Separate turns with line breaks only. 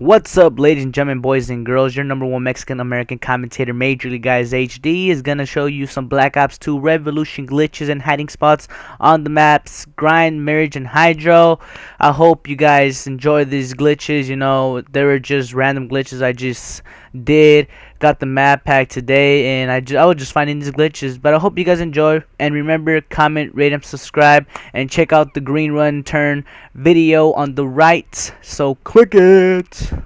What's up, ladies and gentlemen, boys
and girls? Your number one Mexican American commentator, Major League Guys HD, is gonna show you some Black Ops 2 Revolution glitches and hiding spots on the maps Grind, Marriage, and Hydro. I hope you guys enjoy these glitches. You know, they were just random glitches I just did got the map pack today and I, I was just finding these glitches but I hope you guys enjoy and remember comment rate and subscribe and check out the green run turn video on the right so click it